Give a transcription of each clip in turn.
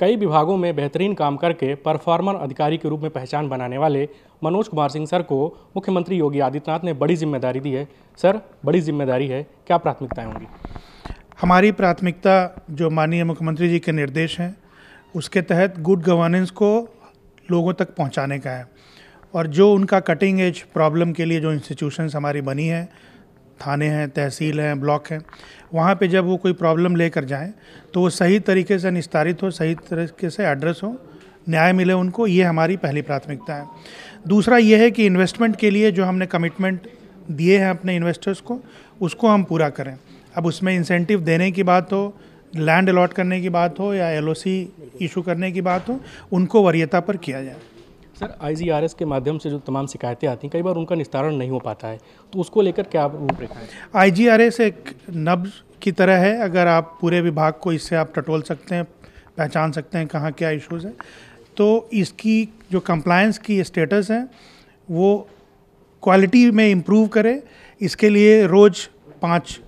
कई विभागों में बेहतरीन काम करके परफॉर्मर अधिकारी के रूप में पहचान बनाने वाले मनोज कुमार सिंह सर को मुख्यमंत्री योगी आदित्यनाथ ने बड़ी जिम्मेदारी दी है सर बड़ी जिम्मेदारी है क्या प्राथमिकताएँ होंगी हमारी प्राथमिकता जो माननीय मुख्यमंत्री जी के निर्देश हैं उसके तहत गुड गवर्नेंस को लोगों तक पहुंचाने का है और जो उनका कटिंग एज प्रॉब्लम के लिए जो इंस्टीट्यूशंस हमारी बनी है थाने हैं तहसील हैं ब्लॉक हैं वहाँ पे जब वो कोई प्रॉब्लम लेकर जाएं तो वो सही तरीके से निस्तारित हो सही तरीके से एड्रेस हो न्याय मिले उनको ये हमारी पहली प्राथमिकता है दूसरा ये है कि इन्वेस्टमेंट के लिए जो हमने कमिटमेंट दिए हैं अपने इन्वेस्टर्स को उसको हम पूरा करें अब उसमें इंसेंटिव देने की बात हो लैंड अलॉट करने की बात हो या एल इशू करने की बात हो उनको वरीयता पर किया जाए सर आई के माध्यम से जो तमाम शिकायतें आती हैं कई बार उनका निस्तारण नहीं हो पाता है तो उसको लेकर क्या आप रूपरेखा आई एक नब की तरह है अगर आप पूरे विभाग को इससे आप टटोल सकते हैं पहचान सकते हैं कहाँ क्या इश्यूज़ हैं तो इसकी जो कंप्लायंस की स्टेटस है वो क्वालिटी में इम्प्रूव करें इसके लिए रोज़ पाँच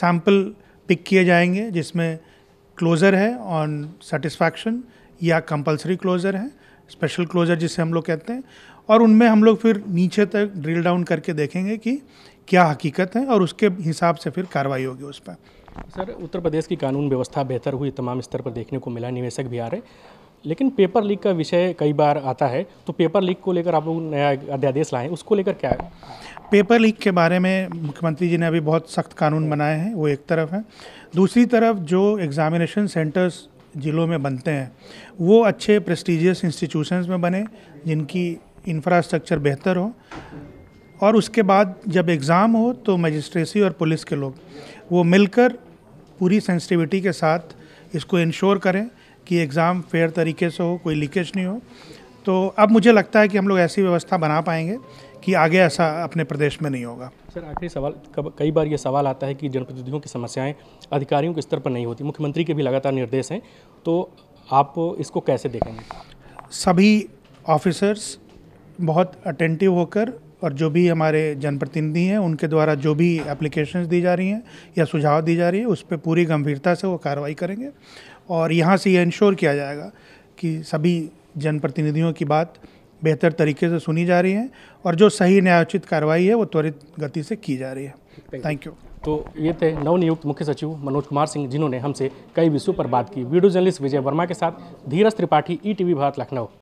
सैम्पल पिक किए जाएंगे जिसमें क्लोज़र है ऑन सेटिस्फैक्शन या कंपलसरी क्लोज़र है स्पेशल क्लोजर जिसे हम लोग कहते हैं और उनमें हम लोग फिर नीचे तक ड्रिल डाउन करके देखेंगे कि क्या हकीकत है और उसके हिसाब से फिर कार्रवाई होगी उस पर सर उत्तर प्रदेश की कानून व्यवस्था बेहतर हुई तमाम स्तर पर देखने को मिला निवेशक भी आ रहे लेकिन पेपर लीक का विषय कई बार आता है तो पेपर लीक को लेकर आप लोग नया अध्यादेश लाए उसको लेकर क्या है पेपर लीक के बारे में मुख्यमंत्री जी ने अभी बहुत सख्त कानून बनाए हैं वो एक तरफ है दूसरी तरफ जो एग्ज़ामिनेशन सेंटर्स ज़िलों में बनते हैं वो अच्छे प्रेस्टिजियस इंस्टीट्यूशंस में बने जिनकी इंफ्रास्ट्रक्चर बेहतर हो और उसके बाद जब एग्ज़ाम हो तो मजिस्ट्रेसी और पुलिस के लोग वो मिलकर पूरी सेंसिटिविटी के साथ इसको इंश्योर करें कि एग्ज़ाम फेयर तरीके से हो कोई लीकेज नहीं हो तो अब मुझे लगता है कि हम लोग ऐसी व्यवस्था बना पाएंगे कि आगे ऐसा अपने प्रदेश में नहीं होगा सर आखिरी सवाल कई बार ये सवाल आता है कि जनप्रतिनिधियों की समस्याएं अधिकारियों के स्तर पर नहीं होती मुख्यमंत्री के भी लगातार निर्देश हैं तो आप इसको कैसे देखेंगे सभी ऑफिसर्स बहुत अटेंटिव होकर और जो भी हमारे जनप्रतिनिधि हैं उनके द्वारा जो भी एप्लीकेशन दी जा रही हैं या सुझाव दी जा रही है उस पर पूरी गंभीरता से वो कार्रवाई करेंगे और यहाँ से ये इंश्योर किया जाएगा कि सभी जनप्रतिनिधियों की बात बेहतर तरीके से सुनी जा रही है और जो सही न्यायोचित कार्रवाई है वो त्वरित गति से की जा रही है थैंक यू तो ये थे नवनियुक्त मुख्य सचिव मनोज कुमार सिंह जिन्होंने हमसे कई विषयों पर बात की वीडियो जर्नलिस्ट विजय वर्मा के साथ Dheeraj Tripathi E e TV Bharat Lucknow